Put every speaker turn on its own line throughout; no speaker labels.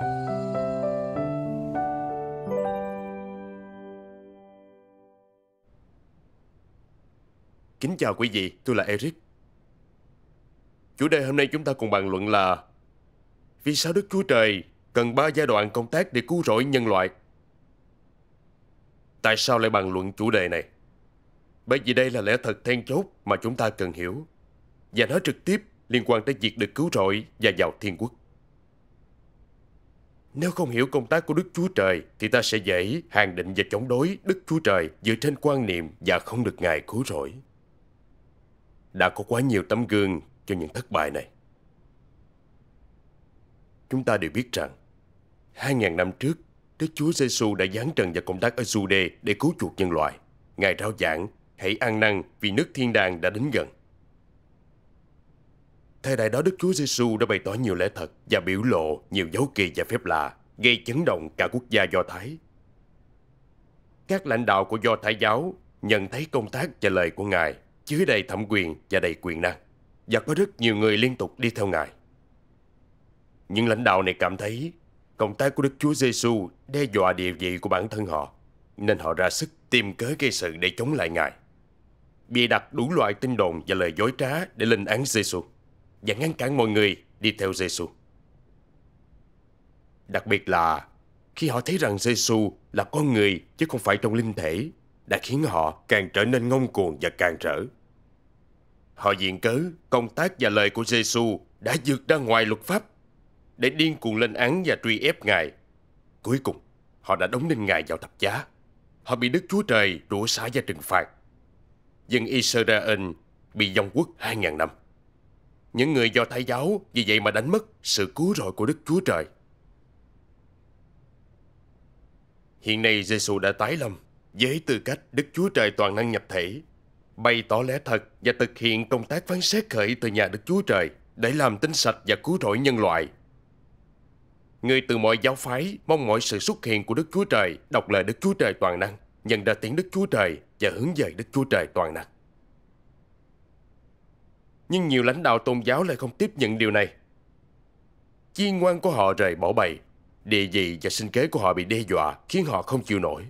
Kính chào quý vị, tôi là Eric. Chủ đề hôm nay chúng ta cùng bàn luận là Vì sao Đức Chúa Trời cần ba giai đoạn công tác để cứu rỗi nhân loại? Tại sao lại bàn luận chủ đề này? Bởi vì đây là lẽ thật then chốt mà chúng ta cần hiểu và nó trực tiếp liên quan tới việc được cứu rỗi và vào thiên quốc. Nếu không hiểu công tác của Đức Chúa Trời thì ta sẽ dễ hàng định và chống đối Đức Chúa Trời dựa trên quan niệm và không được Ngài cứu rỗi. Đã có quá nhiều tấm gương cho những thất bại này. Chúng ta đều biết rằng 2.000 năm trước Đức Chúa Giêsu đã giáng trần vào công tác ở Jude để cứu chuộc nhân loại. Ngài rao giảng, hãy ăn năn vì nước thiên đàng đã đến gần. Thời đại đó Đức Chúa Giêsu đã bày tỏ nhiều lẽ thật và biểu lộ nhiều dấu kỳ và phép lạ, gây chấn động cả quốc gia Do Thái. Các lãnh đạo của Do Thái giáo nhận thấy công tác và lời của Ngài chứa đầy thẩm quyền và đầy quyền năng, và có rất nhiều người liên tục đi theo Ngài. Những lãnh đạo này cảm thấy công tác của Đức Chúa Giêsu đe dọa địa vị của bản thân họ, nên họ ra sức tìm cớ gây sự để chống lại Ngài. Bịa đặt đủ loại tin đồn và lời dối trá để lên án Giêsu và ngăn cản mọi người đi theo Giêsu. Đặc biệt là khi họ thấy rằng Giêsu là con người chứ không phải trong linh thể đã khiến họ càng trở nên ngông cuồng và càng rỡ. Họ diện cớ công tác và lời của Giêsu đã vượt ra ngoài luật pháp để điên cuồng lên án và truy ép Ngài. Cuối cùng, họ đã đóng đinh Ngài vào thập giá. Họ bị Đức Chúa Trời rủa xả và trừng phạt. Dân Israel bị dòng quốc 2.000 năm. Những người do thái giáo vì vậy mà đánh mất sự cứu rỗi của Đức Chúa Trời. Hiện nay Giêsu đã tái lâm với tư cách Đức Chúa Trời toàn năng nhập thể, bày tỏ lẽ thật và thực hiện công tác phán xét khởi từ nhà Đức Chúa Trời để làm tinh sạch và cứu rỗi nhân loại. Người từ mọi giáo phái mong mọi sự xuất hiện của Đức Chúa Trời, đọc lời Đức Chúa Trời toàn năng, nhận ra tiếng Đức Chúa Trời và hướng về Đức Chúa Trời toàn năng nhưng nhiều lãnh đạo tôn giáo lại không tiếp nhận điều này. Chiên ngoan của họ rời bỏ bầy, địa vị và sinh kế của họ bị đe dọa khiến họ không chịu nổi.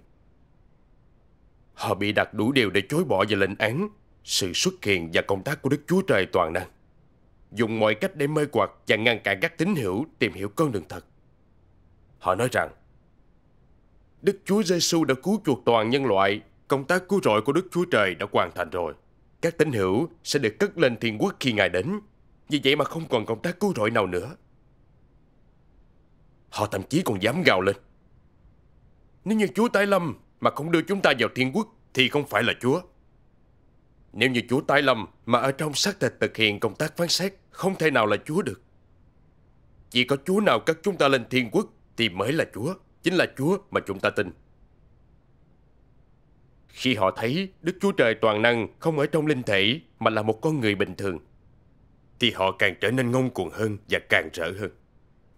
Họ bị đặt đủ điều để chối bỏ và lệnh án, sự xuất hiện và công tác của Đức Chúa Trời toàn năng. Dùng mọi cách để mê quạt và ngăn cản các tín hữu tìm hiểu con đường thật. Họ nói rằng, Đức Chúa Giêsu đã cứu chuộc toàn nhân loại, công tác cứu rỗi của Đức Chúa Trời đã hoàn thành rồi các tín hữu sẽ được cất lên thiên quốc khi Ngài đến. Vì vậy mà không còn công tác cứu rỗi nào nữa. Họ thậm chí còn dám gào lên. Nếu như Chúa tái lâm mà không đưa chúng ta vào thiên quốc thì không phải là Chúa. Nếu như Chúa tái lâm mà ở trong xác thịt thực hiện công tác phán xét không thể nào là Chúa được. Chỉ có Chúa nào cất chúng ta lên thiên quốc thì mới là Chúa, chính là Chúa mà chúng ta tin khi họ thấy Đức Chúa Trời toàn năng không ở trong linh thể mà là một con người bình thường, thì họ càng trở nên ngông cuồng hơn và càng rỡ hơn.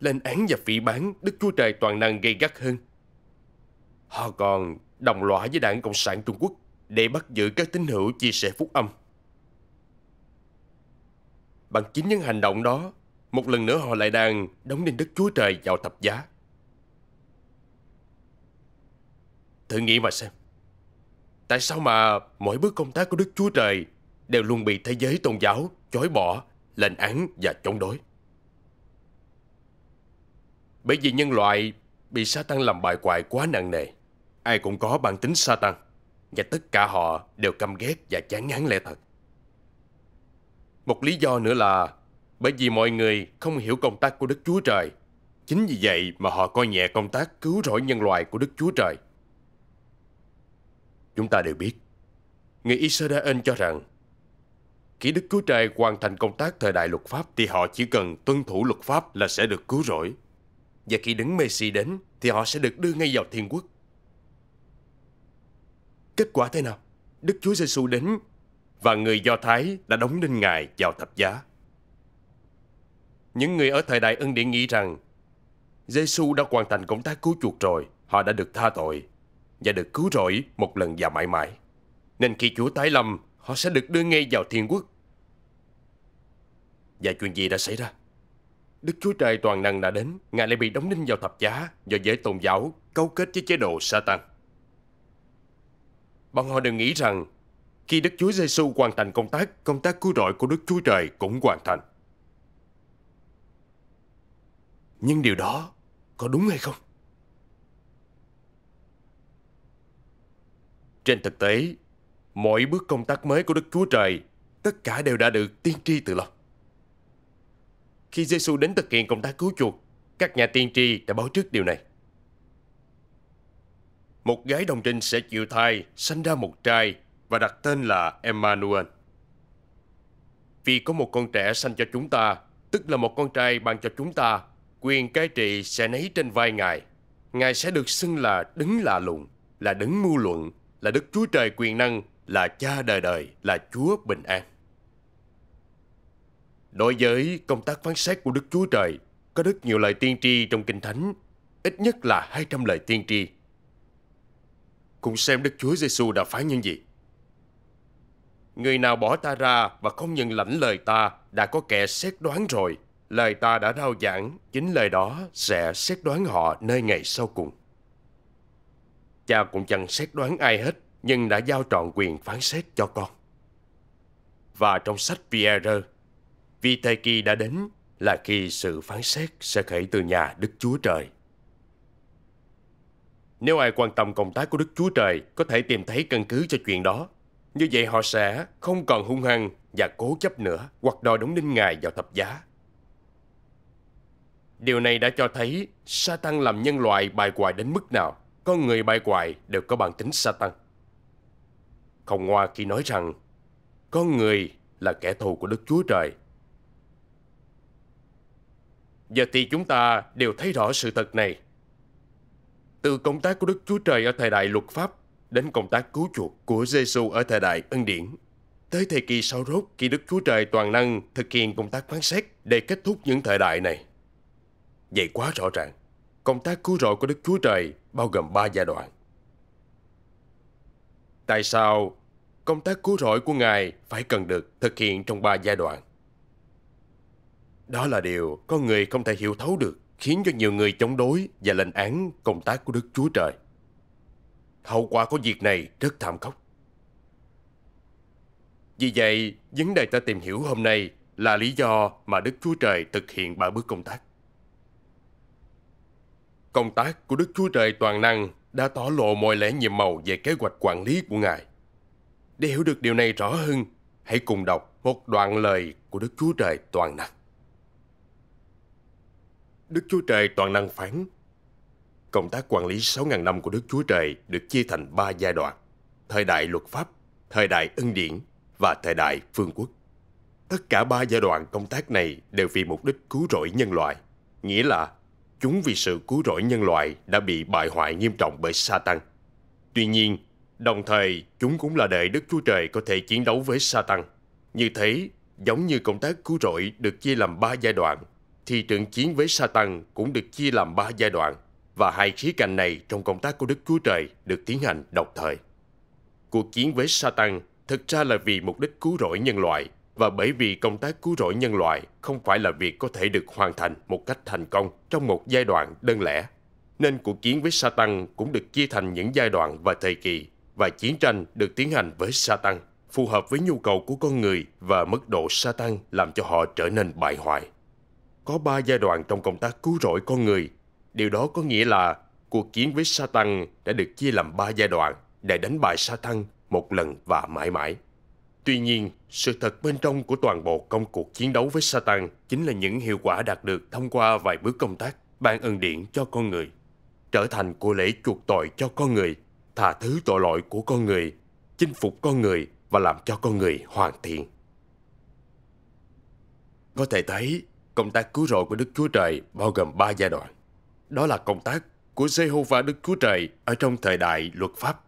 Lên án và phỉ bán Đức Chúa Trời toàn năng gây gắt hơn. Họ còn đồng lõa với đảng Cộng sản Trung Quốc để bắt giữ các tín hữu chia sẻ phúc âm. Bằng chính những hành động đó, một lần nữa họ lại đang đóng nên Đức Chúa Trời vào thập giá. Thử nghĩ mà xem. Tại sao mà mỗi bước công tác của Đức Chúa Trời đều luôn bị thế giới tôn giáo chối bỏ, lên án và chống đối? Bởi vì nhân loại bị Satan làm bài hoại quá nặng nề. Ai cũng có bản tính Satan, và tất cả họ đều căm ghét và chán ngán lẽ thật. Một lý do nữa là bởi vì mọi người không hiểu công tác của Đức Chúa Trời. Chính vì vậy mà họ coi nhẹ công tác cứu rỗi nhân loại của Đức Chúa Trời Chúng ta đều biết, người Israel cho rằng khi Đức Cứu trai hoàn thành công tác thời đại luật pháp thì họ chỉ cần tuân thủ luật pháp là sẽ được cứu rỗi. Và khi đứng Messi đến thì họ sẽ được đưa ngay vào thiên quốc. Kết quả thế nào? Đức Chúa Giêsu đến và người Do Thái đã đóng đinh Ngài vào thập giá. Những người ở thời đại ân điển nghĩ rằng Giêsu đã hoàn thành công tác cứu chuộc rồi, họ đã được tha tội và được cứu rỗi một lần và mãi mãi. Nên khi Chúa tái lâm, họ sẽ được đưa ngay vào thiên quốc. Và chuyện gì đã xảy ra? Đức Chúa Trời toàn năng đã đến, Ngài lại bị đóng đinh vào thập giá do giới tôn giáo cấu kết với chế độ Satan. Bọn họ đừng nghĩ rằng khi Đức Chúa Giêsu hoàn thành công tác, công tác cứu rỗi của Đức Chúa Trời cũng hoàn thành. Nhưng điều đó có đúng hay không? Trên thực tế, mỗi bước công tác mới của Đức Chúa Trời, tất cả đều đã được tiên tri từ lâu. Khi Giêsu đến thực hiện công tác cứu chuộc, các nhà tiên tri đã báo trước điều này. Một gái đồng trinh sẽ chịu thai, sinh ra một trai và đặt tên là Emmanuel. Vì có một con trẻ sanh cho chúng ta, tức là một con trai ban cho chúng ta, quyền cai trị sẽ nấy trên vai Ngài. Ngài sẽ được xưng là đứng lạ lùng, là đứng mưu luận, là Đức Chúa Trời quyền năng, là cha đời đời, là Chúa bình an. Đối với công tác phán xét của Đức Chúa Trời, có rất nhiều lời tiên tri trong Kinh Thánh, ít nhất là 200 lời tiên tri. Cùng xem Đức Chúa Giêsu đã phán những gì. Người nào bỏ ta ra và không nhận lãnh lời ta đã có kẻ xét đoán rồi. Lời ta đã rao giảng, chính lời đó sẽ xét đoán họ nơi ngày sau cùng. Cha cũng chẳng xét đoán ai hết Nhưng đã giao trọn quyền phán xét cho con Và trong sách Pierre Viteki đã đến là khi sự phán xét sẽ khởi từ nhà Đức Chúa Trời. Nếu ai quan tâm công tác của Đức Chúa Trời có thể tìm thấy căn cứ cho chuyện đó, như vậy họ sẽ không còn hung hăng và cố chấp nữa hoặc đòi đóng đinh ngài vào thập giá. Điều này đã cho thấy Satan làm nhân loại bài hoài đến mức nào con người bại hoại đều có bản tính sa tăng. Không ngoa khi nói rằng, con người là kẻ thù của Đức Chúa Trời. Giờ thì chúng ta đều thấy rõ sự thật này. Từ công tác của Đức Chúa Trời ở thời đại luật pháp đến công tác cứu chuộc của giê -xu ở thời đại ân điển. Tới thời kỳ sau rốt khi Đức Chúa Trời toàn năng thực hiện công tác phán xét để kết thúc những thời đại này. Vậy quá rõ ràng công tác cứu rỗi của Đức Chúa Trời bao gồm 3 giai đoạn. Tại sao công tác cứu rỗi của Ngài phải cần được thực hiện trong 3 giai đoạn? Đó là điều con người không thể hiểu thấu được, khiến cho nhiều người chống đối và lên án công tác của Đức Chúa Trời. Hậu quả của việc này rất thảm khốc. Vì vậy, vấn đề ta tìm hiểu hôm nay là lý do mà Đức Chúa Trời thực hiện ba bước công tác. Công tác của Đức Chúa Trời toàn năng đã tỏ lộ mọi lẽ nhiệm màu về kế hoạch quản lý của Ngài. Để hiểu được điều này rõ hơn, hãy cùng đọc một đoạn lời của Đức Chúa Trời toàn năng. Đức Chúa Trời toàn năng phán, công tác quản lý 6.000 năm của Đức Chúa Trời được chia thành 3 giai đoạn, thời đại luật pháp, thời đại ân điển và thời đại phương quốc. Tất cả ba giai đoạn công tác này đều vì mục đích cứu rỗi nhân loại, nghĩa là chúng vì sự cứu rỗi nhân loại đã bị bại hoại nghiêm trọng bởi Satan. Tuy nhiên, đồng thời chúng cũng là để Đức Chúa Trời có thể chiến đấu với Satan. Như thế, giống như công tác cứu rỗi được chia làm ba giai đoạn, thì trận chiến với Satan cũng được chia làm ba giai đoạn và hai khía cạnh này trong công tác của Đức Chúa Trời được tiến hành đồng thời. Cuộc chiến với Satan thực ra là vì mục đích cứu rỗi nhân loại và bởi vì công tác cứu rỗi nhân loại không phải là việc có thể được hoàn thành một cách thành công trong một giai đoạn đơn lẻ. Nên cuộc chiến với Satan cũng được chia thành những giai đoạn và thời kỳ, và chiến tranh được tiến hành với Satan phù hợp với nhu cầu của con người và mức độ Satan làm cho họ trở nên bại hoại. Có ba giai đoạn trong công tác cứu rỗi con người. Điều đó có nghĩa là cuộc chiến với Satan đã được chia làm ba giai đoạn để đánh bại Satan một lần và mãi mãi. Tuy nhiên, sự thật bên trong của toàn bộ công cuộc chiến đấu với Satan chính là những hiệu quả đạt được thông qua vài bước công tác, ban ân điển cho con người, trở thành của lễ chuộc tội cho con người, tha thứ tội lỗi của con người, chinh phục con người và làm cho con người hoàn thiện. Có thể thấy, công tác cứu rỗi của Đức Chúa Trời bao gồm ba giai đoạn. Đó là công tác của Jehovah Đức Chúa Trời ở trong thời đại luật pháp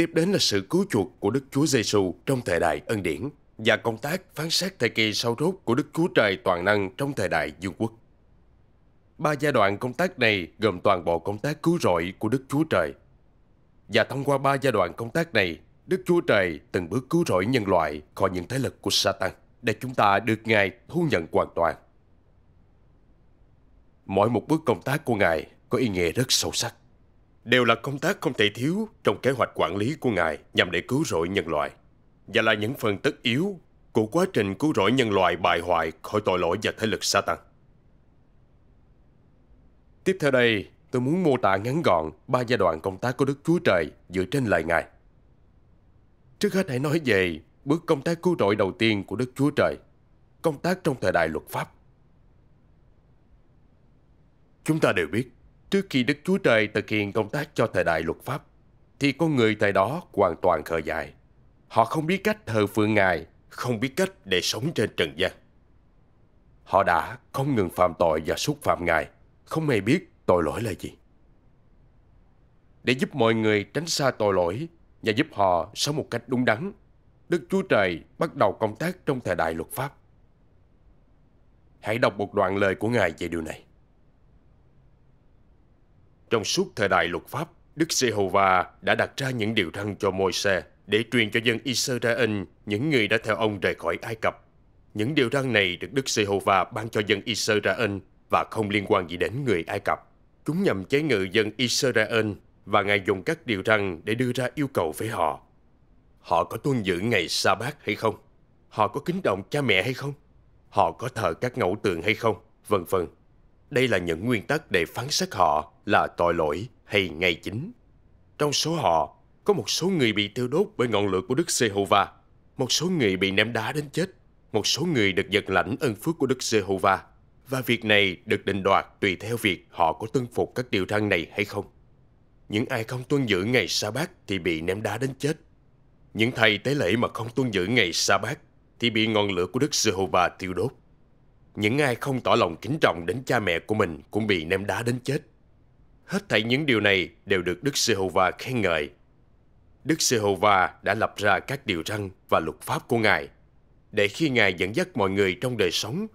Tiếp đến là sự cứu chuộc của Đức Chúa Giêsu trong thời đại ân điển và công tác phán xét thời kỳ sau rốt của Đức Chúa Trời toàn năng trong thời đại dương quốc. Ba giai đoạn công tác này gồm toàn bộ công tác cứu rỗi của Đức Chúa Trời. Và thông qua ba giai đoạn công tác này, Đức Chúa Trời từng bước cứu rỗi nhân loại khỏi những thế lực của Satan để chúng ta được Ngài thu nhận hoàn toàn. Mỗi một bước công tác của Ngài có ý nghĩa rất sâu sắc đều là công tác không thể thiếu trong kế hoạch quản lý của ngài nhằm để cứu rỗi nhân loại và là những phần tất yếu của quá trình cứu rỗi nhân loại bại hoại khỏi tội lỗi và thế lực sa tăng. Tiếp theo đây, tôi muốn mô tả ngắn gọn ba giai đoạn công tác của Đức Chúa Trời dựa trên lời Ngài. Trước hết hãy nói về bước công tác cứu rỗi đầu tiên của Đức Chúa Trời, công tác trong thời đại luật pháp. Chúng ta đều biết, Trước khi Đức Chúa Trời thực hiện công tác cho thời đại luật pháp, thì con người thời đó hoàn toàn khờ dại. Họ không biết cách thờ phượng Ngài, không biết cách để sống trên trần gian. Họ đã không ngừng phạm tội và xúc phạm Ngài, không hề biết tội lỗi là gì. Để giúp mọi người tránh xa tội lỗi và giúp họ sống một cách đúng đắn, Đức Chúa Trời bắt đầu công tác trong thời đại luật pháp. Hãy đọc một đoạn lời của Ngài về điều này. Trong suốt thời đại luật pháp, Đức Giê-hô-va đã đặt ra những điều răn cho Môi-se để truyền cho dân Israel những người đã theo ông rời khỏi Ai Cập. Những điều răn này được Đức Giê-hô-va ban cho dân Israel và không liên quan gì đến người Ai Cập. Chúng nhằm chế ngự dân Israel và Ngài dùng các điều răn để đưa ra yêu cầu với họ. Họ có tuân giữ ngày sa bát hay không? Họ có kính trọng cha mẹ hay không? Họ có thờ các ngẫu tượng hay không? Vân vân. Đây là những nguyên tắc để phán xét họ là tội lỗi hay ngay chính. Trong số họ, có một số người bị tiêu đốt bởi ngọn lửa của Đức Giê-hô-va, một số người bị ném đá đến chết, một số người được giật lãnh ân phước của Đức Giê-hô-va và việc này được định đoạt tùy theo việc họ có tuân phục các điều răn này hay không. Những ai không tuân giữ ngày sa bát thì bị ném đá đến chết. Những thầy tế lễ mà không tuân giữ ngày sa bát thì bị ngọn lửa của Đức Giê-hô-va tiêu đốt. Những ai không tỏ lòng kính trọng đến cha mẹ của mình cũng bị ném đá đến chết. Hết thảy những điều này đều được Đức giê hô va khen ngợi. Đức giê hô va đã lập ra các điều răn và luật pháp của Ngài, để khi Ngài dẫn dắt mọi người trong đời sống,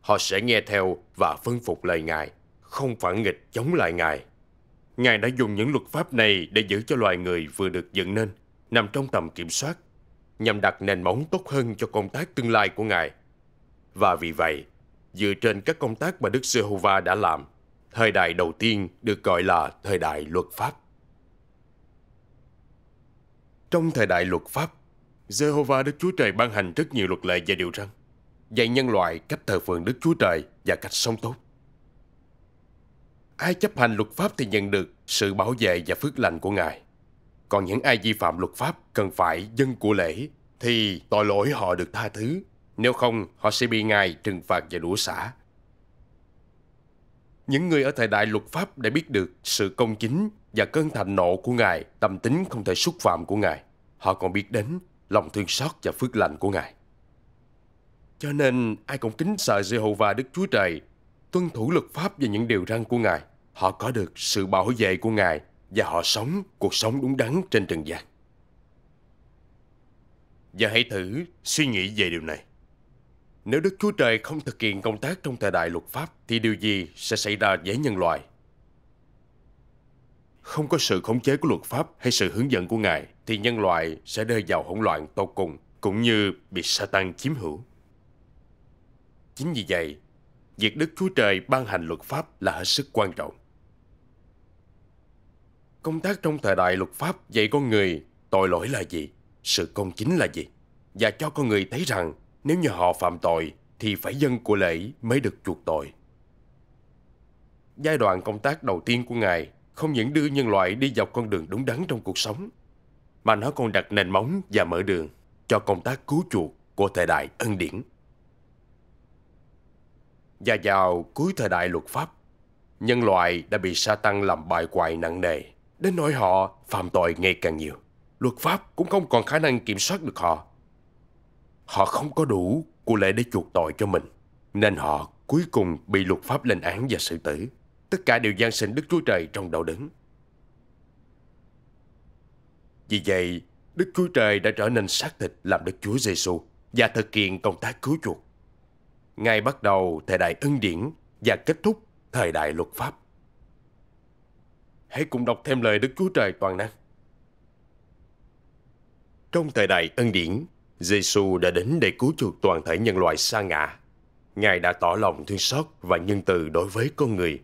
họ sẽ nghe theo và phân vâng phục lời Ngài, không phản nghịch chống lại Ngài. Ngài đã dùng những luật pháp này để giữ cho loài người vừa được dựng nên, nằm trong tầm kiểm soát, nhằm đặt nền móng tốt hơn cho công tác tương lai của Ngài. Và vì vậy, dựa trên các công tác mà Đức Jehovah đã làm. Thời đại đầu tiên được gọi là thời đại luật pháp. Trong thời đại luật pháp, Jehovah Đức Chúa Trời ban hành rất nhiều luật lệ và điều răn, dạy nhân loại cách thờ phượng Đức Chúa Trời và cách sống tốt. Ai chấp hành luật pháp thì nhận được sự bảo vệ và phước lành của Ngài. Còn những ai vi phạm luật pháp cần phải dân của lễ thì tội lỗi họ được tha thứ nếu không, họ sẽ bị ngài trừng phạt và đũa xả. Những người ở thời đại luật pháp đã biết được sự công chính và cơn thạnh nộ của Ngài, tâm tính không thể xúc phạm của Ngài. Họ còn biết đến lòng thương xót và phước lành của Ngài. Cho nên, ai cũng kính sợ Jehovah Đức Chúa Trời, tuân thủ luật pháp và những điều răn của Ngài. Họ có được sự bảo vệ của Ngài và họ sống cuộc sống đúng đắn trên trần gian. Và hãy thử suy nghĩ về điều này. Nếu Đức Chúa Trời không thực hiện công tác trong thời đại luật pháp thì điều gì sẽ xảy ra với nhân loại? Không có sự khống chế của luật pháp hay sự hướng dẫn của Ngài thì nhân loại sẽ rơi vào hỗn loạn tột cùng cũng như bị Satan chiếm hữu. Chính vì vậy, việc Đức Chúa Trời ban hành luật pháp là hết sức quan trọng. Công tác trong thời đại luật pháp dạy con người tội lỗi là gì, sự công chính là gì và cho con người thấy rằng nếu như họ phạm tội thì phải dân của lễ mới được chuộc tội. Giai đoạn công tác đầu tiên của Ngài không những đưa nhân loại đi dọc con đường đúng đắn trong cuộc sống, mà nó còn đặt nền móng và mở đường cho công tác cứu chuộc của thời đại ân điển. Và vào cuối thời đại luật pháp, nhân loại đã bị sa tăng làm bài hoại nặng nề, đến nỗi họ phạm tội ngày càng nhiều. Luật pháp cũng không còn khả năng kiểm soát được họ Họ không có đủ của lệ để chuộc tội cho mình, nên họ cuối cùng bị luật pháp lên án và xử tử. Tất cả đều gian sinh Đức Chúa Trời trong đau đớn. Vì vậy, Đức Chúa Trời đã trở nên xác thịt làm Đức Chúa Giêsu và thực hiện công tác cứu chuộc. ngay bắt đầu thời đại ân điển và kết thúc thời đại luật pháp. Hãy cùng đọc thêm lời Đức Chúa Trời toàn năng. Trong thời đại ân điển, Giêsu đã đến để cứu chuộc toàn thể nhân loại sa ngã. Ngài đã tỏ lòng thương xót và nhân từ đối với con người.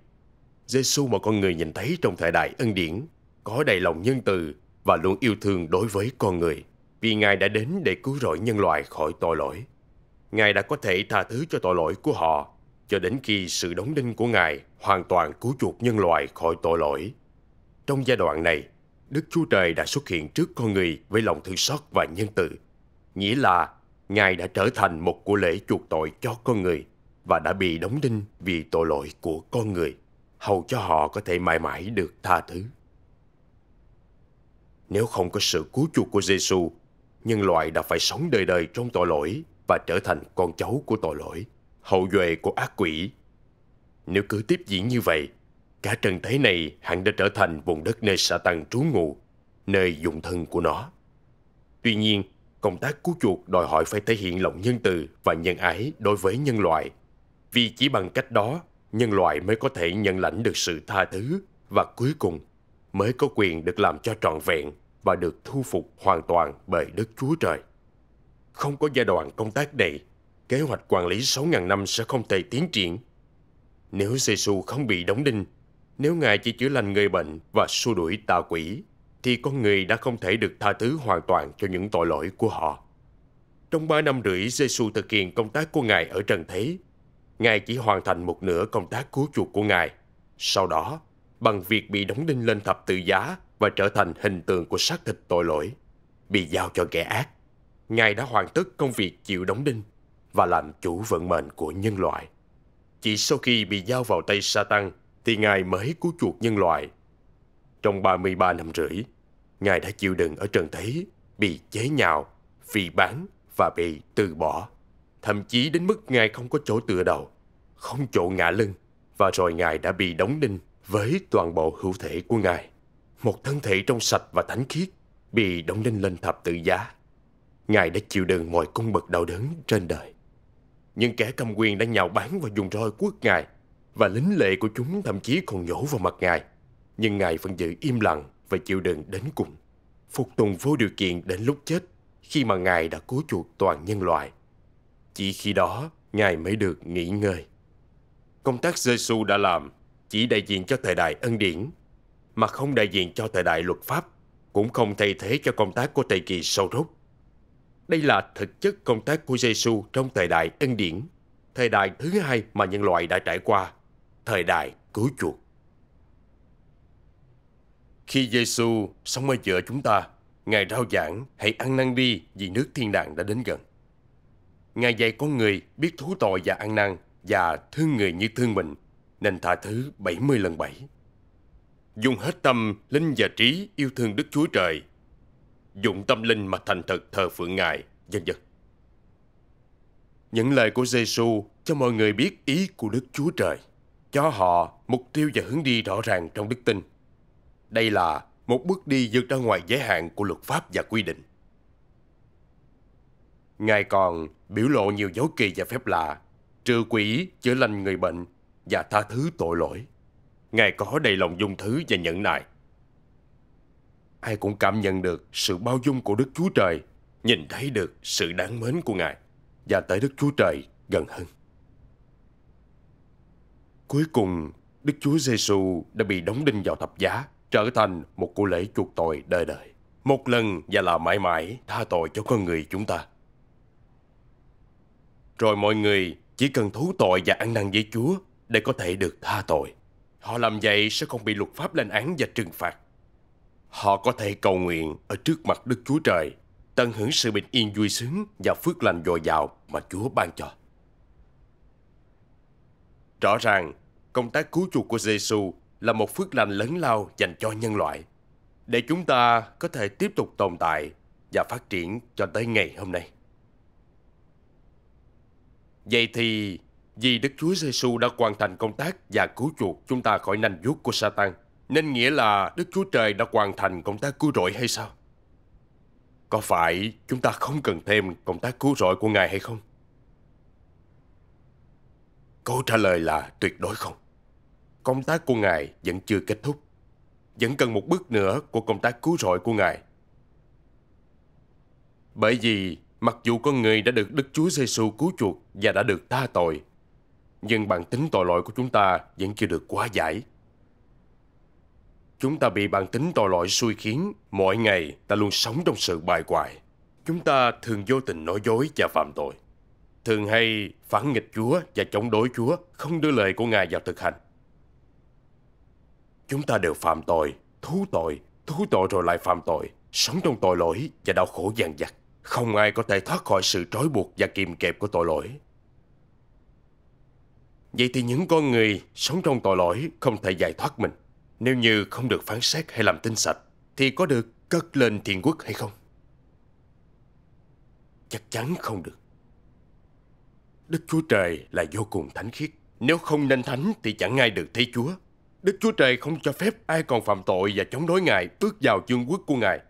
Giêsu mà con người nhìn thấy trong thời đại ân điển, có đầy lòng nhân từ và luôn yêu thương đối với con người, vì Ngài đã đến để cứu rỗi nhân loại khỏi tội lỗi. Ngài đã có thể tha thứ cho tội lỗi của họ cho đến khi sự đóng đinh của Ngài hoàn toàn cứu chuộc nhân loại khỏi tội lỗi. Trong giai đoạn này, Đức Chúa Trời đã xuất hiện trước con người với lòng thương xót và nhân từ nghĩa là Ngài đã trở thành một của lễ chuộc tội cho con người và đã bị đóng đinh vì tội lỗi của con người, hầu cho họ có thể mãi mãi được tha thứ. Nếu không có sự cứu chuộc của Giêsu, nhân loại đã phải sống đời đời trong tội lỗi và trở thành con cháu của tội lỗi, hậu duệ của ác quỷ. Nếu cứ tiếp diễn như vậy, cả trần thế này hẳn đã trở thành vùng đất nơi Satan trú ngụ, nơi dụng thân của nó. Tuy nhiên, công tác cứu chuộc đòi hỏi phải thể hiện lòng nhân từ và nhân ái đối với nhân loại. Vì chỉ bằng cách đó, nhân loại mới có thể nhận lãnh được sự tha thứ và cuối cùng mới có quyền được làm cho trọn vẹn và được thu phục hoàn toàn bởi Đức Chúa Trời. Không có giai đoạn công tác này, kế hoạch quản lý 6.000 năm sẽ không thể tiến triển. Nếu giê -xu không bị đóng đinh, nếu Ngài chỉ chữa lành người bệnh và xua đuổi tà quỷ thì con người đã không thể được tha thứ hoàn toàn cho những tội lỗi của họ. Trong ba năm rưỡi Giêsu thực hiện công tác của Ngài ở trần thế, Ngài chỉ hoàn thành một nửa công tác cứu chuộc của Ngài. Sau đó, bằng việc bị đóng đinh lên thập tự giá và trở thành hình tượng của xác thịt tội lỗi, bị giao cho kẻ ác, Ngài đã hoàn tất công việc chịu đóng đinh và làm chủ vận mệnh của nhân loại. Chỉ sau khi bị giao vào tay Satan thì Ngài mới cứu chuộc nhân loại trong 33 năm rưỡi, Ngài đã chịu đựng ở trần thế, bị chế nhạo, phỉ bán và bị từ bỏ. Thậm chí đến mức Ngài không có chỗ tựa đầu, không chỗ ngã lưng và rồi Ngài đã bị đóng đinh với toàn bộ hữu thể của Ngài. Một thân thể trong sạch và thánh khiết bị đóng đinh lên thập tự giá. Ngài đã chịu đựng mọi cung bậc đau đớn trên đời. Những kẻ cầm quyền đã nhào bán và dùng roi quất Ngài và lính lệ của chúng thậm chí còn nhổ vào mặt Ngài nhưng ngài vẫn giữ im lặng và chịu đựng đến cùng. Phục tùng vô điều kiện đến lúc chết khi mà ngài đã cứu chuộc toàn nhân loại. Chỉ khi đó, ngài mới được nghỉ ngơi. Công tác giê đã làm chỉ đại diện cho thời đại ân điển, mà không đại diện cho thời đại luật pháp, cũng không thay thế cho công tác của thời kỳ sâu rốt. Đây là thực chất công tác của giê trong thời đại ân điển, thời đại thứ hai mà nhân loại đã trải qua, thời đại cứu chuộc. Khi Giêsu sống ở giữa chúng ta, Ngài rao giảng hãy ăn năn đi vì nước thiên đàng đã đến gần. Ngài dạy con người biết thú tội và ăn năn và thương người như thương mình nên tha thứ 70 lần 7. Dùng hết tâm, linh và trí yêu thương Đức Chúa Trời. dùng tâm linh mà thành thật thờ phượng Ngài, dân dân. Những lời của Giêsu cho mọi người biết ý của Đức Chúa Trời, cho họ mục tiêu và hướng đi rõ ràng trong đức tin đây là một bước đi vượt ra ngoài giới hạn của luật pháp và quy định. Ngài còn biểu lộ nhiều dấu kỳ và phép lạ, trừ quỷ, chữa lành người bệnh và tha thứ tội lỗi. Ngài có đầy lòng dung thứ và nhẫn nại. Ai cũng cảm nhận được sự bao dung của Đức Chúa Trời, nhìn thấy được sự đáng mến của Ngài và tới Đức Chúa Trời gần hơn. Cuối cùng, Đức Chúa Giêsu đã bị đóng đinh vào thập giá trở thành một của lễ chuộc tội đời đời. Một lần và là mãi mãi tha tội cho con người chúng ta. Rồi mọi người chỉ cần thú tội và ăn năn với Chúa để có thể được tha tội. Họ làm vậy sẽ không bị luật pháp lên án và trừng phạt. Họ có thể cầu nguyện ở trước mặt Đức Chúa Trời, tận hưởng sự bình yên vui sướng và phước lành dồi dào mà Chúa ban cho. Rõ ràng, công tác cứu chuộc của Giêsu là một phước lành lớn lao dành cho nhân loại để chúng ta có thể tiếp tục tồn tại và phát triển cho tới ngày hôm nay. Vậy thì vì Đức Chúa Giêsu đã hoàn thành công tác và cứu chuộc chúng ta khỏi nanh vuốt của Satan, nên nghĩa là Đức Chúa Trời đã hoàn thành công tác cứu rỗi hay sao? Có phải chúng ta không cần thêm công tác cứu rỗi của Ngài hay không? Câu trả lời là tuyệt đối không công tác của Ngài vẫn chưa kết thúc. Vẫn cần một bước nữa của công tác cứu rỗi của Ngài. Bởi vì mặc dù con người đã được Đức Chúa Giêsu cứu chuộc và đã được tha tội, nhưng bản tính tội lỗi của chúng ta vẫn chưa được quá giải. Chúng ta bị bản tính tội lỗi xui khiến, mỗi ngày ta luôn sống trong sự bài hoài. Chúng ta thường vô tình nói dối và phạm tội. Thường hay phản nghịch Chúa và chống đối Chúa, không đưa lời của Ngài vào thực hành. Chúng ta đều phạm tội, thú tội, thú tội rồi lại phạm tội, sống trong tội lỗi và đau khổ dằn vặt. Không ai có thể thoát khỏi sự trói buộc và kìm kẹp của tội lỗi. Vậy thì những con người sống trong tội lỗi không thể giải thoát mình. Nếu như không được phán xét hay làm tinh sạch, thì có được cất lên thiên quốc hay không? Chắc chắn không được. Đức Chúa Trời là vô cùng thánh khiết. Nếu không nên thánh thì chẳng ai được thấy Chúa. Đức Chúa Trời không cho phép ai còn phạm tội và chống đối Ngài bước vào vương quốc của Ngài.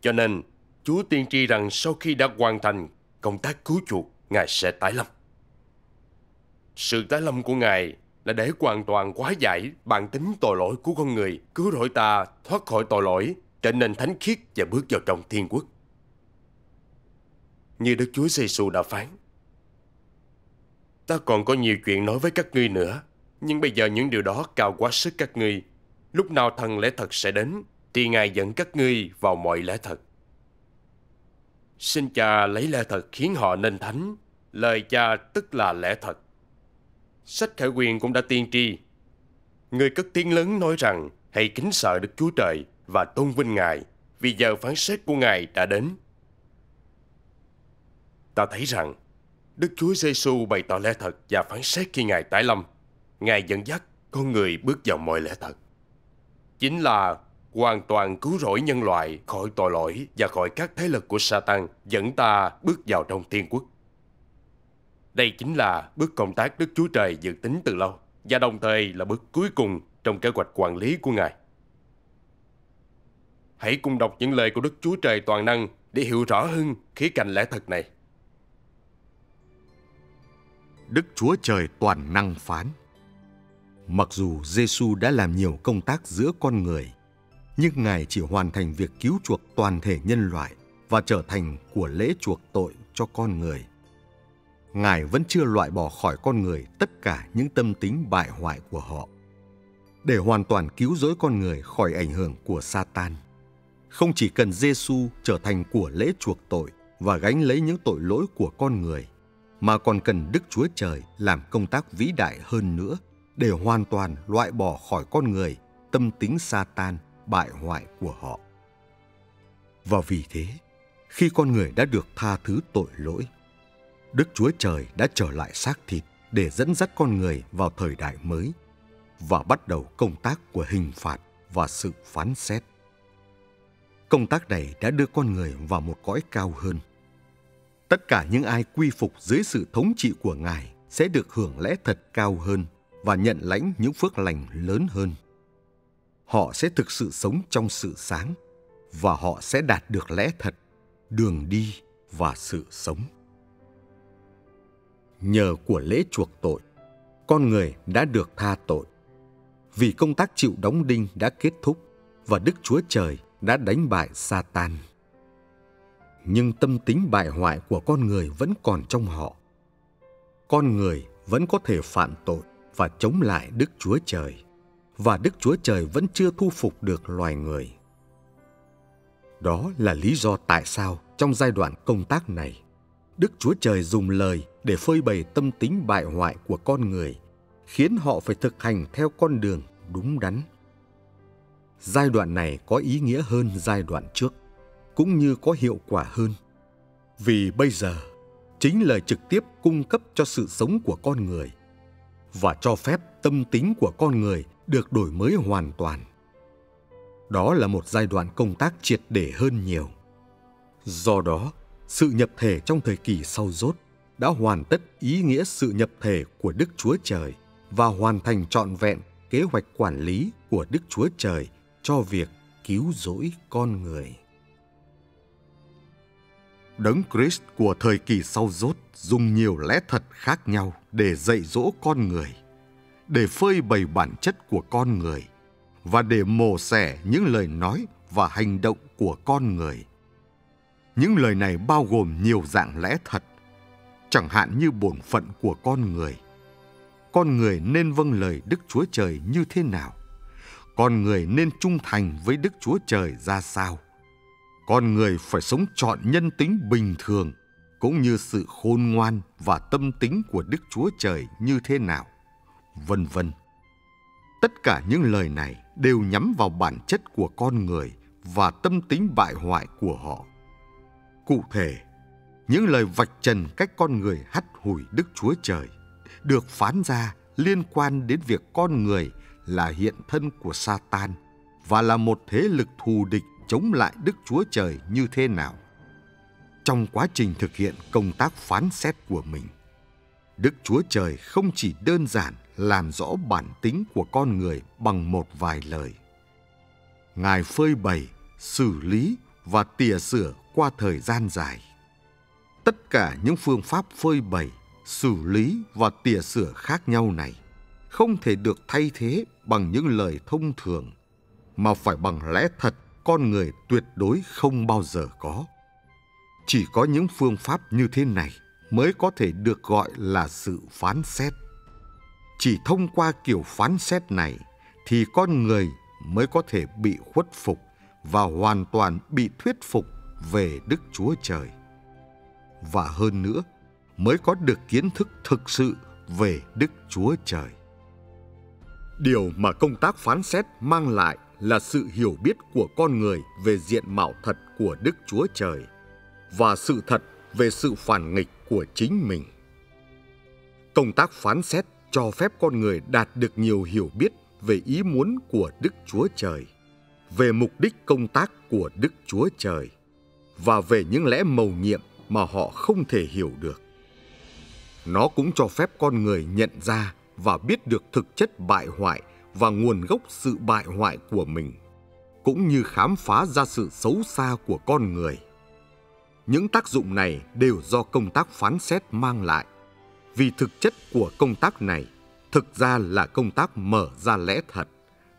Cho nên, Chúa tiên tri rằng sau khi đã hoàn thành công tác cứu chuộc, Ngài sẽ tái lâm. Sự tái lâm của Ngài là để hoàn toàn quá giải bản tính tội lỗi của con người, cứu rỗi ta thoát khỏi tội lỗi, trở nên thánh khiết và bước vào trong thiên quốc. Như Đức Chúa Giêsu đã phán, Ta còn có nhiều chuyện nói với các ngươi nữa, nhưng bây giờ những điều đó cao quá sức các ngươi. Lúc nào thần lẽ thật sẽ đến, thì Ngài dẫn các ngươi vào mọi lẽ thật. Xin cha lấy lẽ thật khiến họ nên thánh, lời cha tức là lẽ thật. Sách Khải Quyền cũng đã tiên tri. Người cất tiếng lớn nói rằng, hãy kính sợ Đức Chúa Trời và tôn vinh Ngài, vì giờ phán xét của Ngài đã đến. Ta thấy rằng, Đức Chúa Giêsu bày tỏ lẽ thật và phán xét khi Ngài tái lâm. Ngài dẫn dắt con người bước vào mọi lẽ thật. Chính là hoàn toàn cứu rỗi nhân loại khỏi tội lỗi và khỏi các thế lực của Satan dẫn ta bước vào trong thiên quốc. Đây chính là bước công tác Đức Chúa Trời dự tính từ lâu và đồng thời là bước cuối cùng trong kế hoạch quản lý của Ngài. Hãy cùng đọc những lời của Đức Chúa Trời toàn năng để hiểu rõ hơn khía cạnh lẽ thật này.
Đức Chúa Trời toàn năng phán. Mặc dù Giêsu đã làm nhiều công tác giữa con người, nhưng Ngài chỉ hoàn thành việc cứu chuộc toàn thể nhân loại và trở thành của lễ chuộc tội cho con người. Ngài vẫn chưa loại bỏ khỏi con người tất cả những tâm tính bại hoại của họ để hoàn toàn cứu rỗi con người khỏi ảnh hưởng của Satan. Không chỉ cần Giêsu trở thành của lễ chuộc tội và gánh lấy những tội lỗi của con người, mà còn cần Đức Chúa Trời làm công tác vĩ đại hơn nữa để hoàn toàn loại bỏ khỏi con người tâm tính sa tan bại hoại của họ. Và vì thế, khi con người đã được tha thứ tội lỗi, Đức Chúa Trời đã trở lại xác thịt để dẫn dắt con người vào thời đại mới và bắt đầu công tác của hình phạt và sự phán xét. Công tác này đã đưa con người vào một cõi cao hơn. Tất cả những ai quy phục dưới sự thống trị của Ngài sẽ được hưởng lẽ thật cao hơn và nhận lãnh những phước lành lớn hơn. Họ sẽ thực sự sống trong sự sáng và họ sẽ đạt được lẽ thật, đường đi và sự sống. Nhờ của lễ chuộc tội, con người đã được tha tội. Vì công tác chịu đóng đinh đã kết thúc và Đức Chúa Trời đã đánh bại Satan. Nhưng tâm tính bại hoại của con người vẫn còn trong họ. Con người vẫn có thể phạm tội và chống lại Đức Chúa Trời, và Đức Chúa Trời vẫn chưa thu phục được loài người. Đó là lý do tại sao trong giai đoạn công tác này, Đức Chúa Trời dùng lời để phơi bày tâm tính bại hoại của con người, khiến họ phải thực hành theo con đường đúng đắn. Giai đoạn này có ý nghĩa hơn giai đoạn trước, cũng như có hiệu quả hơn. Vì bây giờ, chính lời trực tiếp cung cấp cho sự sống của con người và cho phép tâm tính của con người được đổi mới hoàn toàn đó là một giai đoạn công tác triệt để hơn nhiều do đó sự nhập thể trong thời kỳ sau rốt đã hoàn tất ý nghĩa sự nhập thể của đức chúa trời và hoàn thành trọn vẹn kế hoạch quản lý của đức chúa trời cho việc cứu rỗi con người Đấng Christ của thời kỳ sau rốt dùng nhiều lẽ thật khác nhau để dạy dỗ con người, để phơi bày bản chất của con người và để mổ xẻ những lời nói và hành động của con người. Những lời này bao gồm nhiều dạng lẽ thật, chẳng hạn như bổn phận của con người. Con người nên vâng lời Đức Chúa Trời như thế nào? Con người nên trung thành với Đức Chúa Trời ra sao? con người phải sống trọn nhân tính bình thường cũng như sự khôn ngoan và tâm tính của Đức Chúa Trời như thế nào, vân vân. Tất cả những lời này đều nhắm vào bản chất của con người và tâm tính bại hoại của họ. Cụ thể, những lời vạch trần cách con người hắt hủi Đức Chúa Trời được phán ra liên quan đến việc con người là hiện thân của Satan và là một thế lực thù địch chống lại Đức Chúa Trời như thế nào. Trong quá trình thực hiện công tác phán xét của mình, Đức Chúa Trời không chỉ đơn giản làm rõ bản tính của con người bằng một vài lời. Ngài phơi bày, xử lý và tỉa sửa qua thời gian dài. Tất cả những phương pháp phơi bày, xử lý và tỉa sửa khác nhau này không thể được thay thế bằng những lời thông thường mà phải bằng lẽ thật con người tuyệt đối không bao giờ có. Chỉ có những phương pháp như thế này mới có thể được gọi là sự phán xét. Chỉ thông qua kiểu phán xét này thì con người mới có thể bị khuất phục và hoàn toàn bị thuyết phục về Đức Chúa Trời. Và hơn nữa, mới có được kiến thức thực sự về Đức Chúa Trời. Điều mà công tác phán xét mang lại là sự hiểu biết của con người về diện mạo thật của Đức Chúa Trời và sự thật về sự phản nghịch của chính mình. Công tác phán xét cho phép con người đạt được nhiều hiểu biết về ý muốn của Đức Chúa Trời, về mục đích công tác của Đức Chúa Trời và về những lẽ mầu nhiệm mà họ không thể hiểu được. Nó cũng cho phép con người nhận ra và biết được thực chất bại hoại và nguồn gốc sự bại hoại của mình cũng như khám phá ra sự xấu xa của con người những tác dụng này đều do công tác phán xét mang lại vì thực chất của công tác này thực ra là công tác mở ra lẽ thật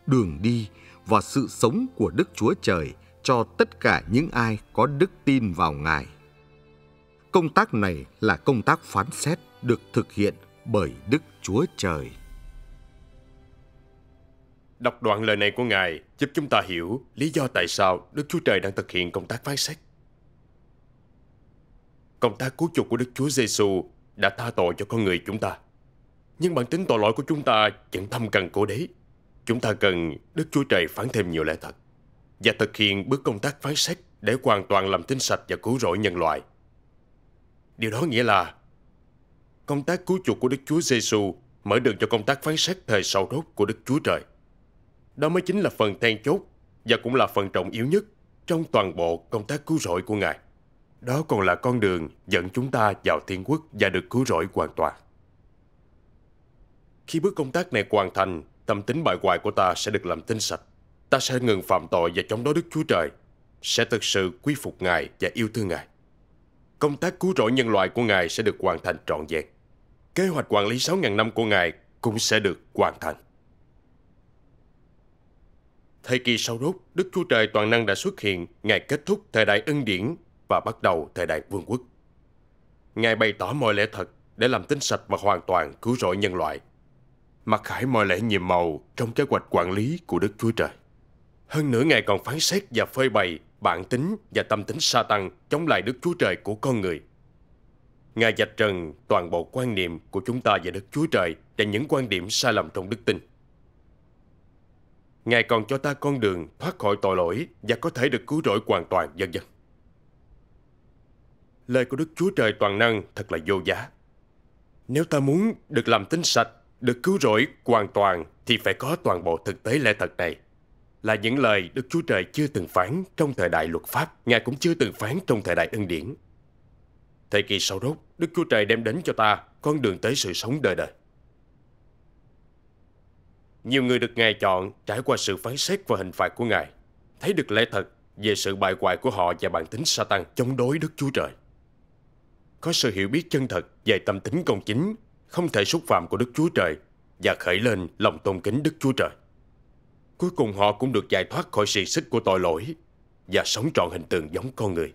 đường đi và sự sống của đức chúa trời cho tất cả những ai có đức tin vào ngài công tác này là công tác phán xét được thực hiện bởi đức chúa trời
Đọc đoạn lời này của Ngài giúp chúng ta hiểu lý do tại sao Đức Chúa Trời đang thực hiện công tác phán xét. Công tác cứu chuộc của Đức Chúa Giêsu đã tha tội cho con người chúng ta. Nhưng bản tính tội lỗi của chúng ta vẫn thâm cần cố đế. Chúng ta cần Đức Chúa Trời phán thêm nhiều lẽ thật và thực hiện bước công tác phán xét để hoàn toàn làm tinh sạch và cứu rỗi nhân loại. Điều đó nghĩa là công tác cứu chuộc của Đức Chúa Giêsu mở đường cho công tác phán xét thời sau đốt của Đức Chúa Trời. Đó mới chính là phần then chốt và cũng là phần trọng yếu nhất trong toàn bộ công tác cứu rỗi của Ngài. Đó còn là con đường dẫn chúng ta vào thiên quốc và được cứu rỗi hoàn toàn. Khi bước công tác này hoàn thành, tâm tính bại hoại của ta sẽ được làm tinh sạch. Ta sẽ ngừng phạm tội và chống đối Đức Chúa Trời, sẽ thực sự quy phục Ngài và yêu thương Ngài. Công tác cứu rỗi nhân loại của Ngài sẽ được hoàn thành trọn vẹn. Kế hoạch quản lý 6.000 năm của Ngài cũng sẽ được hoàn thành. Thời kỳ sau đốt, Đức Chúa Trời toàn năng đã xuất hiện, Ngài kết thúc thời đại ân điển và bắt đầu thời đại vương quốc. Ngài bày tỏ mọi lẽ thật để làm tinh sạch và hoàn toàn cứu rỗi nhân loại. Mặc khải mọi lẽ nhiệm màu trong kế hoạch quản lý của Đức Chúa Trời. Hơn nữa Ngài còn phán xét và phơi bày bản tính và tâm tính sa tăng chống lại Đức Chúa Trời của con người. Ngài dạch trần toàn bộ quan niệm của chúng ta về Đức Chúa Trời và những quan điểm sai lầm trong đức tin. Ngài còn cho ta con đường thoát khỏi tội lỗi và có thể được cứu rỗi hoàn toàn, dần dần. Lời của Đức Chúa Trời toàn năng thật là vô giá. Nếu ta muốn được làm tính sạch, được cứu rỗi hoàn toàn thì phải có toàn bộ thực tế lẽ thật này. Là những lời Đức Chúa Trời chưa từng phán trong thời đại luật pháp, Ngài cũng chưa từng phán trong thời đại ân điển. Thời kỳ sau rốt, Đức Chúa Trời đem đến cho ta con đường tới sự sống đời đời. Nhiều người được Ngài chọn trải qua sự phán xét và hình phạt của Ngài, thấy được lẽ thật về sự bại hoại của họ và bản tính Satan chống đối Đức Chúa Trời. Có sự hiểu biết chân thật về tâm tính công chính, không thể xúc phạm của Đức Chúa Trời và khởi lên lòng tôn kính Đức Chúa Trời. Cuối cùng họ cũng được giải thoát khỏi xì xích của tội lỗi và sống trọn hình tượng giống con người.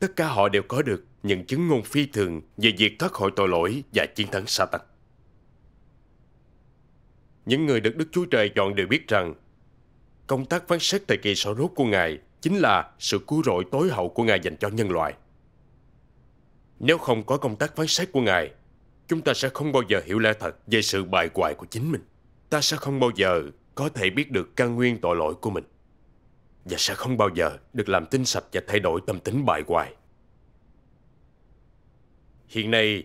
Tất cả họ đều có được những chứng ngôn phi thường về việc thoát khỏi tội lỗi và chiến thắng Satan những người được Đức Chúa Trời chọn đều biết rằng công tác phán xét thời kỳ sau rốt của Ngài chính là sự cứu rỗi tối hậu của Ngài dành cho nhân loại. Nếu không có công tác phán xét của Ngài, chúng ta sẽ không bao giờ hiểu lẽ thật về sự bại hoại của chính mình. Ta sẽ không bao giờ có thể biết được căn nguyên tội lỗi của mình và sẽ không bao giờ được làm tinh sạch và thay đổi tâm tính bại hoại. Hiện nay,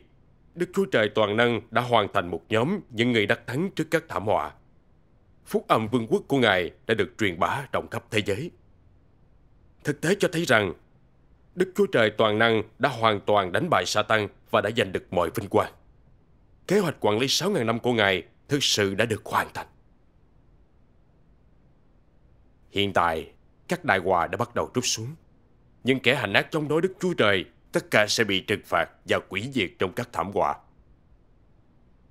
Đức Chúa Trời toàn năng đã hoàn thành một nhóm những người đắc thắng trước các thảm họa. Phúc âm vương quốc của Ngài đã được truyền bá rộng khắp thế giới. Thực tế cho thấy rằng Đức Chúa Trời toàn năng đã hoàn toàn đánh bại Satan và đã giành được mọi vinh quang. Kế hoạch quản lý 6.000 năm của Ngài thực sự đã được hoàn thành. Hiện tại, các đại hòa đã bắt đầu rút xuống. Nhưng kẻ hành ác chống đối Đức Chúa Trời tất cả sẽ bị trừng phạt và quỷ diệt trong các thảm họa.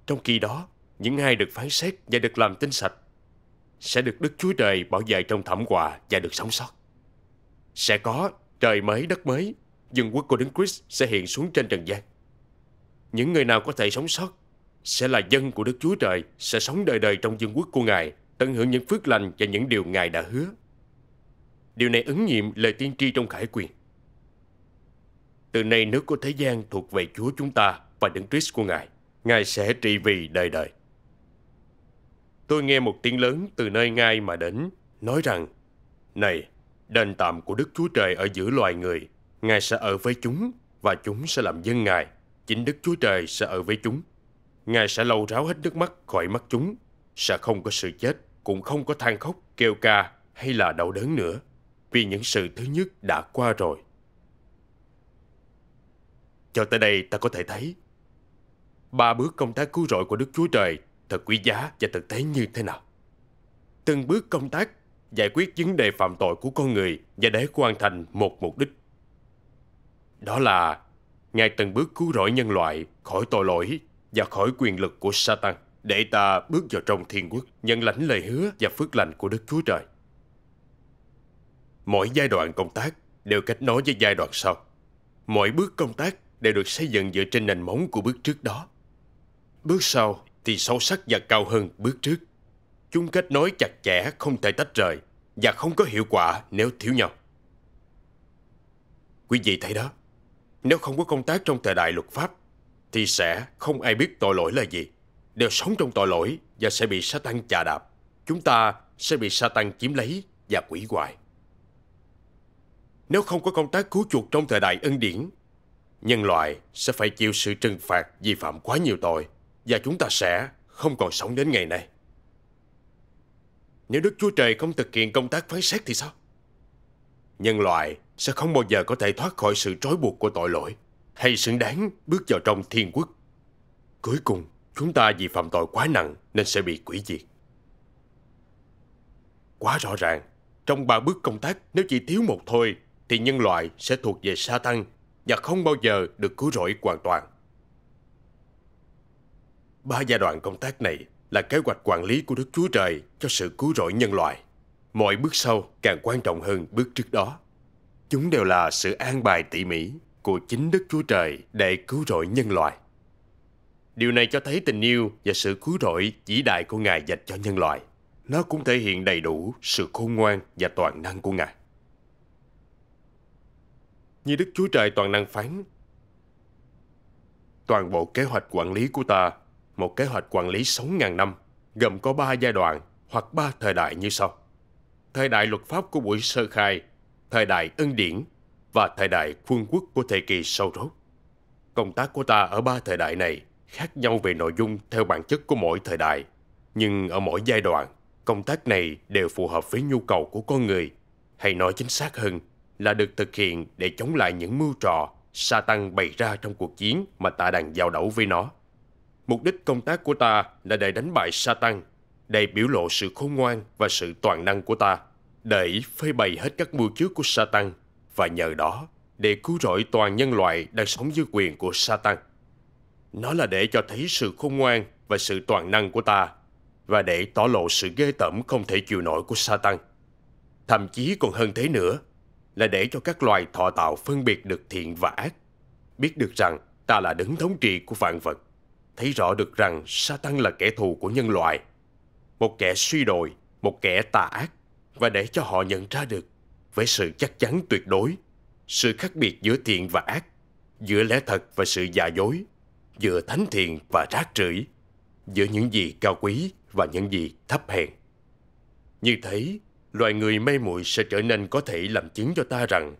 Trong khi đó, những ai được phán xét và được làm tinh sạch sẽ được Đức Chúa Trời bảo vệ trong thảm họa và được sống sót. Sẽ có trời mới đất mới, dân quốc của Đấng Christ sẽ hiện xuống trên trần gian. Những người nào có thể sống sót sẽ là dân của Đức Chúa Trời, sẽ sống đời đời trong dân quốc của Ngài, tận hưởng những phước lành và những điều Ngài đã hứa. Điều này ứng nghiệm lời tiên tri trong Khải Quyền. Từ nay nước của thế gian thuộc về Chúa chúng ta và đấng Christ của Ngài. Ngài sẽ trị vì đời đời. Tôi nghe một tiếng lớn từ nơi ngai mà đến, nói rằng, Này, đền tạm của Đức Chúa Trời ở giữa loài người, Ngài sẽ ở với chúng và chúng sẽ làm dân Ngài. Chính Đức Chúa Trời sẽ ở với chúng. Ngài sẽ lâu ráo hết nước mắt khỏi mắt chúng, sẽ không có sự chết, cũng không có than khóc, kêu ca hay là đau đớn nữa, vì những sự thứ nhất đã qua rồi. Cho tới đây ta có thể thấy ba bước công tác cứu rỗi của Đức Chúa Trời thật quý giá và thực tế như thế nào. Từng bước công tác giải quyết vấn đề phạm tội của con người và để hoàn thành một mục đích. Đó là Ngài từng bước cứu rỗi nhân loại khỏi tội lỗi và khỏi quyền lực của Satan để ta bước vào trong thiên quốc, nhận lãnh lời hứa và phước lành của Đức Chúa Trời. Mỗi giai đoạn công tác đều kết nối với giai đoạn sau. Mỗi bước công tác đều được xây dựng dựa trên nền móng của bước trước đó. Bước sau thì sâu sắc và cao hơn bước trước. Chúng kết nối chặt chẽ không thể tách rời và không có hiệu quả nếu thiếu nhau. Quý vị thấy đó, nếu không có công tác trong thời đại luật pháp thì sẽ không ai biết tội lỗi là gì. Đều sống trong tội lỗi và sẽ bị sa tăng chà đạp. Chúng ta sẽ bị sa tăng chiếm lấy và quỷ hoại. Nếu không có công tác cứu chuộc trong thời đại ân điển nhân loại sẽ phải chịu sự trừng phạt vi phạm quá nhiều tội và chúng ta sẽ không còn sống đến ngày nay. Nếu Đức Chúa Trời không thực hiện công tác phán xét thì sao? Nhân loại sẽ không bao giờ có thể thoát khỏi sự trói buộc của tội lỗi hay xứng đáng bước vào trong thiên quốc. Cuối cùng, chúng ta vì phạm tội quá nặng nên sẽ bị quỷ diệt. Quá rõ ràng, trong ba bước công tác nếu chỉ thiếu một thôi thì nhân loại sẽ thuộc về sa tăng và không bao giờ được cứu rỗi hoàn toàn. Ba giai đoạn công tác này là kế hoạch quản lý của Đức Chúa Trời cho sự cứu rỗi nhân loại. Mọi bước sau càng quan trọng hơn bước trước đó. Chúng đều là sự an bài tỉ mỉ của chính Đức Chúa Trời để cứu rỗi nhân loại. Điều này cho thấy tình yêu và sự cứu rỗi chỉ đại của Ngài dành cho nhân loại. Nó cũng thể hiện đầy đủ sự khôn ngoan và toàn năng của Ngài như Đức Chúa Trời toàn năng phán. Toàn bộ kế hoạch quản lý của ta, một kế hoạch quản lý 6.000 năm, gồm có 3 giai đoạn hoặc 3 thời đại như sau. Thời đại luật pháp của buổi sơ khai, thời đại ân điển và thời đại quân quốc của thời kỳ sâu rốt. Công tác của ta ở ba thời đại này khác nhau về nội dung theo bản chất của mỗi thời đại, nhưng ở mỗi giai đoạn, công tác này đều phù hợp với nhu cầu của con người, hay nói chính xác hơn là được thực hiện để chống lại những mưu trò sa tăng bày ra trong cuộc chiến mà ta đang giao đấu với nó. Mục đích công tác của ta là để đánh bại sa tăng, để biểu lộ sự khôn ngoan và sự toàn năng của ta, để phơi bày hết các mưu trước của sa tăng và nhờ đó để cứu rỗi toàn nhân loại đang sống dưới quyền của sa tăng. Nó là để cho thấy sự khôn ngoan và sự toàn năng của ta và để tỏ lộ sự ghê tởm không thể chịu nổi của sa tăng. Thậm chí còn hơn thế nữa, là để cho các loài thọ tạo phân biệt được thiện và ác, biết được rằng ta là đấng thống trị của vạn vật, thấy rõ được rằng Satan là kẻ thù của nhân loại, một kẻ suy đồi, một kẻ tà ác, và để cho họ nhận ra được với sự chắc chắn tuyệt đối, sự khác biệt giữa thiện và ác, giữa lẽ thật và sự giả dối, giữa thánh thiện và rác rưởi, giữa những gì cao quý và những gì thấp hèn. Như thế, loài người mê muội sẽ trở nên có thể làm chứng cho ta rằng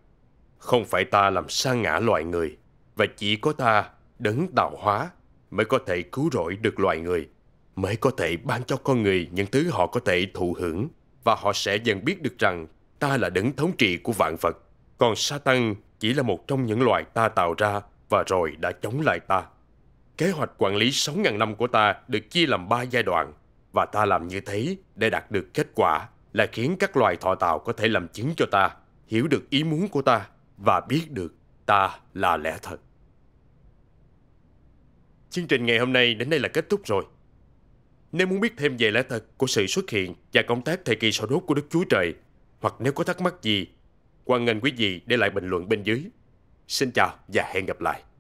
không phải ta làm sa ngã loài người và chỉ có ta đấng tạo hóa mới có thể cứu rỗi được loài người mới có thể ban cho con người những thứ họ có thể thụ hưởng và họ sẽ dần biết được rằng ta là đấng thống trị của vạn vật còn sa tăng chỉ là một trong những loài ta tạo ra và rồi đã chống lại ta kế hoạch quản lý 6.000 năm của ta được chia làm 3 giai đoạn và ta làm như thế để đạt được kết quả là khiến các loài thọ tạo có thể làm chứng cho ta, hiểu được ý muốn của ta và biết được ta là lẽ thật. Chương trình ngày hôm nay đến đây là kết thúc rồi. Nếu muốn biết thêm về lẽ thật của sự xuất hiện và công tác thời kỳ sau đốt của Đức Chúa Trời, hoặc nếu có thắc mắc gì, quan ngành quý vị để lại bình luận bên dưới. Xin chào và hẹn gặp lại.